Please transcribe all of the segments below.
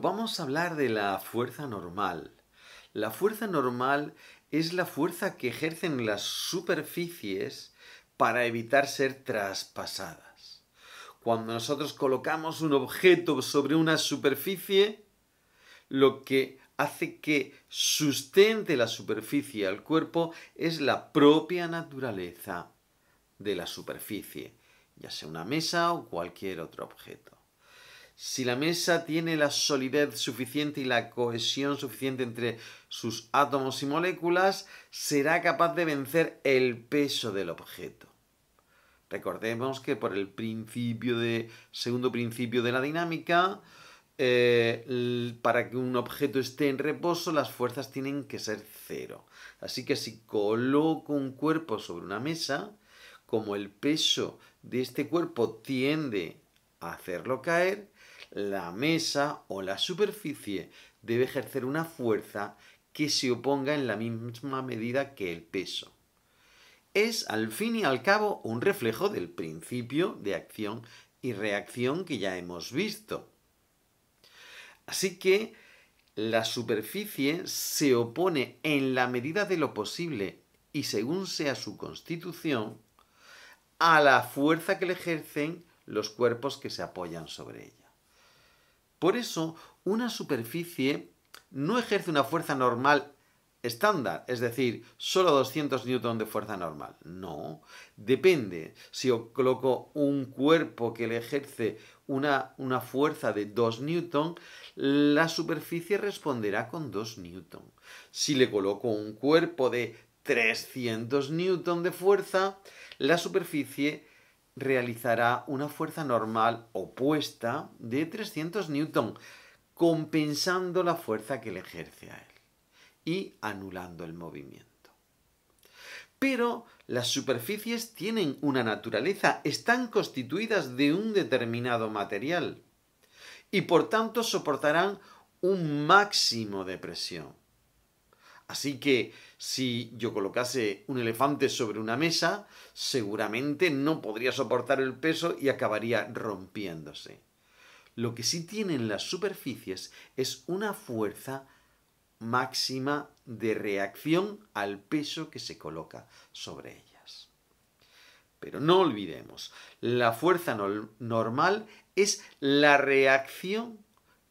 vamos a hablar de la fuerza normal. La fuerza normal es la fuerza que ejercen las superficies para evitar ser traspasadas. Cuando nosotros colocamos un objeto sobre una superficie, lo que hace que sustente la superficie al cuerpo es la propia naturaleza de la superficie, ya sea una mesa o cualquier otro objeto. Si la mesa tiene la solidez suficiente y la cohesión suficiente entre sus átomos y moléculas, será capaz de vencer el peso del objeto. Recordemos que por el principio de, segundo principio de la dinámica, eh, para que un objeto esté en reposo, las fuerzas tienen que ser cero. Así que si coloco un cuerpo sobre una mesa, como el peso de este cuerpo tiende hacerlo caer, la mesa o la superficie debe ejercer una fuerza que se oponga en la misma medida que el peso. Es al fin y al cabo un reflejo del principio de acción y reacción que ya hemos visto. Así que la superficie se opone en la medida de lo posible y según sea su constitución a la fuerza que le ejercen los cuerpos que se apoyan sobre ella. Por eso, una superficie no ejerce una fuerza normal estándar, es decir, solo 200 newton de fuerza normal. No, depende. Si yo coloco un cuerpo que le ejerce una, una fuerza de 2 newton, la superficie responderá con 2 newton. Si le coloco un cuerpo de 300 newton de fuerza, la superficie realizará una fuerza normal opuesta de 300 Newton, compensando la fuerza que le ejerce a él y anulando el movimiento. Pero las superficies tienen una naturaleza, están constituidas de un determinado material y por tanto soportarán un máximo de presión. Así que si yo colocase un elefante sobre una mesa, seguramente no podría soportar el peso y acabaría rompiéndose. Lo que sí tienen las superficies es una fuerza máxima de reacción al peso que se coloca sobre ellas. Pero no olvidemos, la fuerza normal es la reacción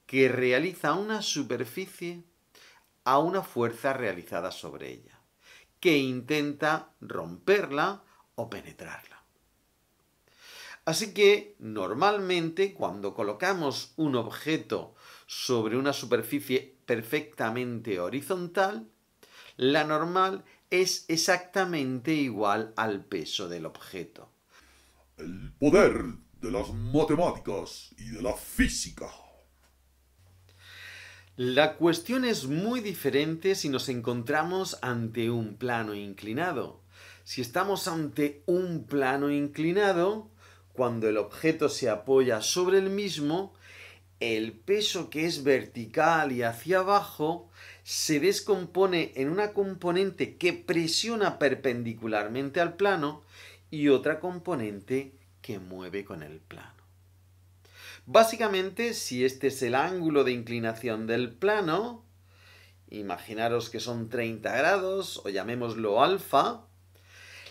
que realiza una superficie a una fuerza realizada sobre ella, que intenta romperla o penetrarla. Así que normalmente cuando colocamos un objeto sobre una superficie perfectamente horizontal, la normal es exactamente igual al peso del objeto. El poder de las matemáticas y de la física. La cuestión es muy diferente si nos encontramos ante un plano inclinado. Si estamos ante un plano inclinado, cuando el objeto se apoya sobre el mismo, el peso que es vertical y hacia abajo se descompone en una componente que presiona perpendicularmente al plano y otra componente que mueve con el plano. Básicamente, si este es el ángulo de inclinación del plano, imaginaros que son 30 grados, o llamémoslo alfa,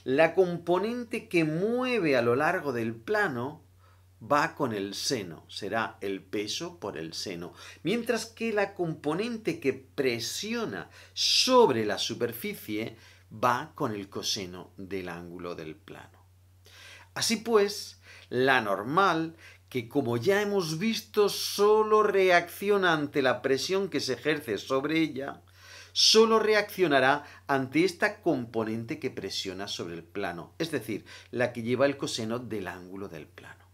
la componente que mueve a lo largo del plano va con el seno, será el peso por el seno, mientras que la componente que presiona sobre la superficie va con el coseno del ángulo del plano. Así pues, la normal que como ya hemos visto solo reacciona ante la presión que se ejerce sobre ella, solo reaccionará ante esta componente que presiona sobre el plano, es decir, la que lleva el coseno del ángulo del plano.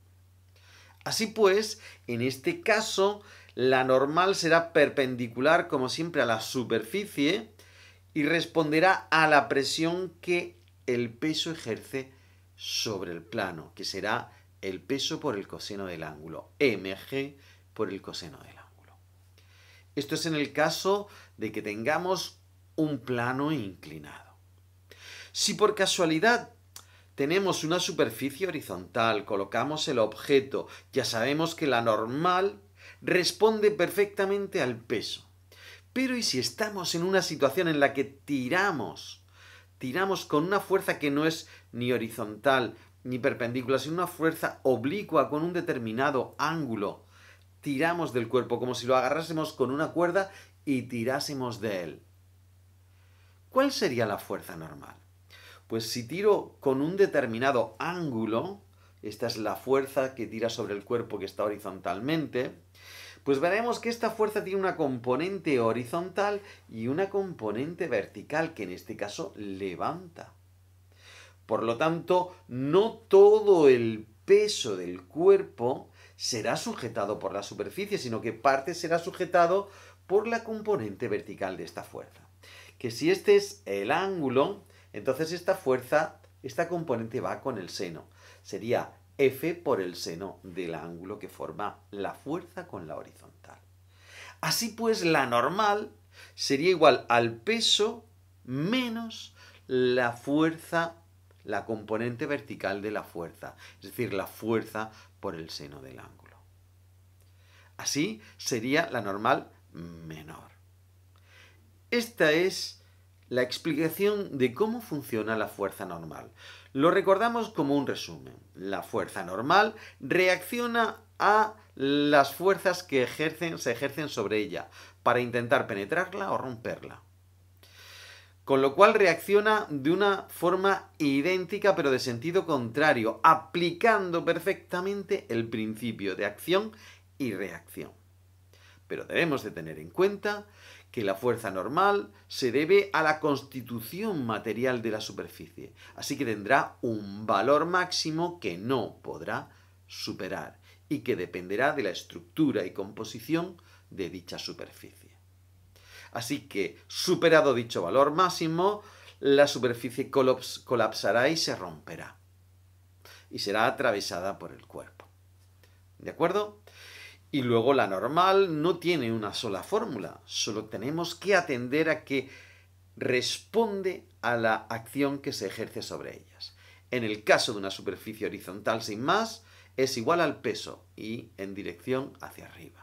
Así pues, en este caso, la normal será perpendicular, como siempre, a la superficie y responderá a la presión que el peso ejerce sobre el plano, que será el peso por el coseno del ángulo, mg por el coseno del ángulo. Esto es en el caso de que tengamos un plano inclinado. Si por casualidad tenemos una superficie horizontal, colocamos el objeto, ya sabemos que la normal responde perfectamente al peso. Pero ¿y si estamos en una situación en la que tiramos? Tiramos con una fuerza que no es ni horizontal ni perpendicular, sino una fuerza oblicua con un determinado ángulo. Tiramos del cuerpo como si lo agarrásemos con una cuerda y tirásemos de él. ¿Cuál sería la fuerza normal? Pues si tiro con un determinado ángulo, esta es la fuerza que tira sobre el cuerpo que está horizontalmente, pues veremos que esta fuerza tiene una componente horizontal y una componente vertical que en este caso levanta. Por lo tanto, no todo el peso del cuerpo será sujetado por la superficie, sino que parte será sujetado por la componente vertical de esta fuerza. Que si este es el ángulo, entonces esta fuerza, esta componente va con el seno. Sería F por el seno del ángulo que forma la fuerza con la horizontal. Así pues, la normal sería igual al peso menos la fuerza la componente vertical de la fuerza, es decir, la fuerza por el seno del ángulo. Así sería la normal menor. Esta es la explicación de cómo funciona la fuerza normal. Lo recordamos como un resumen. La fuerza normal reacciona a las fuerzas que se ejercen sobre ella para intentar penetrarla o romperla. Con lo cual reacciona de una forma idéntica pero de sentido contrario, aplicando perfectamente el principio de acción y reacción. Pero debemos de tener en cuenta que la fuerza normal se debe a la constitución material de la superficie, así que tendrá un valor máximo que no podrá superar y que dependerá de la estructura y composición de dicha superficie. Así que, superado dicho valor máximo, la superficie colapsará y se romperá. Y será atravesada por el cuerpo. ¿De acuerdo? Y luego la normal no tiene una sola fórmula, solo tenemos que atender a que responde a la acción que se ejerce sobre ellas. En el caso de una superficie horizontal sin más, es igual al peso y en dirección hacia arriba.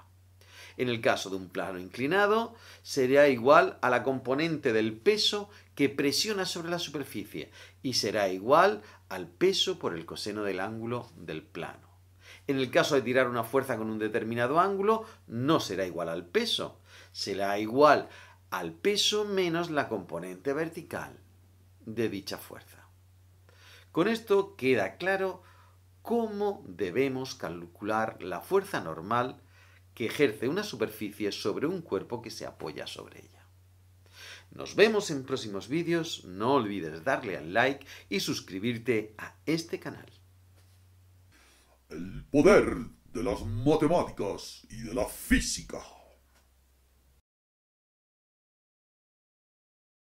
En el caso de un plano inclinado, será igual a la componente del peso que presiona sobre la superficie y será igual al peso por el coseno del ángulo del plano. En el caso de tirar una fuerza con un determinado ángulo, no será igual al peso, será igual al peso menos la componente vertical de dicha fuerza. Con esto queda claro cómo debemos calcular la fuerza normal que ejerce una superficie sobre un cuerpo que se apoya sobre ella. Nos vemos en próximos vídeos, no olvides darle al like y suscribirte a este canal. El poder de las matemáticas y de la física.